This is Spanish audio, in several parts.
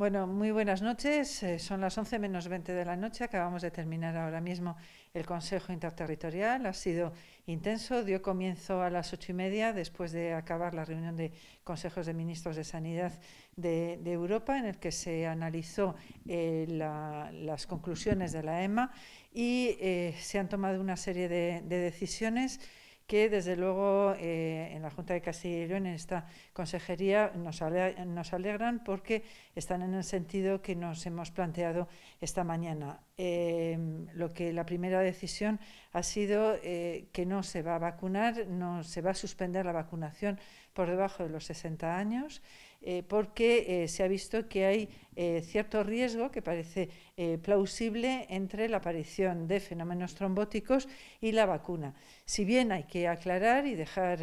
Bueno, muy buenas noches. Eh, son las 11 menos 20 de la noche. Acabamos de terminar ahora mismo el Consejo Interterritorial. Ha sido intenso. Dio comienzo a las ocho y media después de acabar la reunión de Consejos de Ministros de Sanidad de, Europa, en el que se analizó eh, las conclusiones de la EMA y eh, se han tomado una serie de decisiones que desde luego eh, en la Junta de Castilla y León, en esta consejería, nos, alegran porque están en el sentido que nos hemos planteado esta mañana. Em, lo que la primera decisión ha sido eh, que no se va a vacunar, no se va a suspender la vacunación por debajo de los 60 años. Eh, porque eh, se ha visto que hay eh, cierto riesgo que parece plausible entre la aparición de fenómenos trombóticos y la vacuna. Si bien hay que aclarar y dejar,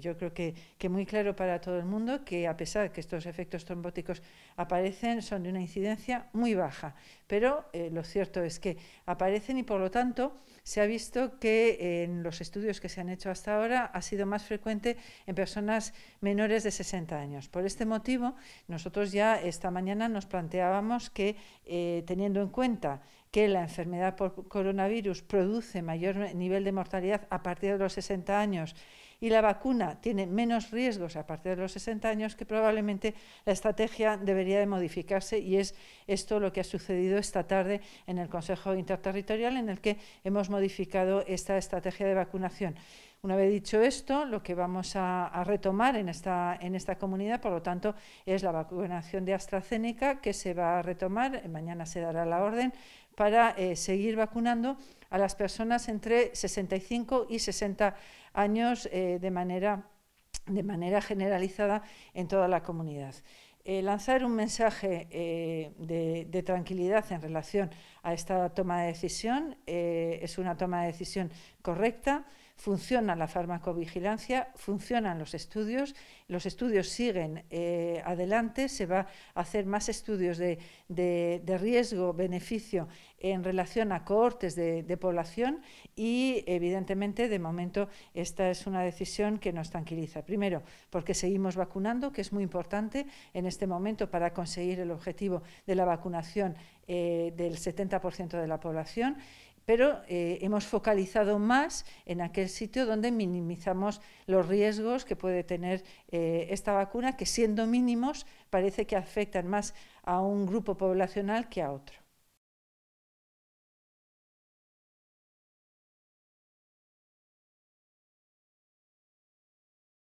yo creo que, muy claro para todo el mundo, que a pesar de que estos efectos trombóticos aparecen, son de una incidencia muy baja. Pero lo cierto es que aparecen y por lo tanto se ha visto que en los estudios que se han hecho hasta ahora ha sido más frecuente en personas menores de 60 años. Por este motivo, nosotros ya esta mañana nos planteábamos que, eh, teniendo en cuenta que la enfermedad por coronavirus produce mayor nivel de mortalidad a partir de los 60 años y la vacuna tiene menos riesgos a partir de los 60 años, que probablemente la estrategia debería de modificarse y es esto lo que ha sucedido esta tarde en el Consejo Interterritorial en el que hemos modificado esta estrategia de vacunación. Una vez dicho esto, lo que vamos a, retomar en esta, en esta comunidad, por lo tanto, es la vacunación de AstraZeneca, que se va a retomar, eh, mañana se dará la orden, para eh, seguir vacunando a las personas entre 65 y 60 años eh, de manera de manera generalizada en toda la comunidad. Eh, lanzar un mensaje eh, de, tranquilidad en relación a esta toma de decisión. Eh, es una toma de decisión correcta, funciona la farmacovigilancia, funcionan los estudios, los estudios siguen adelante, se va a hacer más estudios de, riesgo-beneficio en relación a cohortes de población y evidentemente de momento esta es una decisión que nos tranquiliza. Primero, porque seguimos vacunando, que es muy importante en este momento para conseguir el objetivo de la vacunación eh, del 70% de la población, pero eh, hemos focalizado más en aquel sitio donde minimizamos los riesgos que puede tener eh, esta vacuna, que siendo mínimos parece que afectan más a un grupo poblacional que a otro.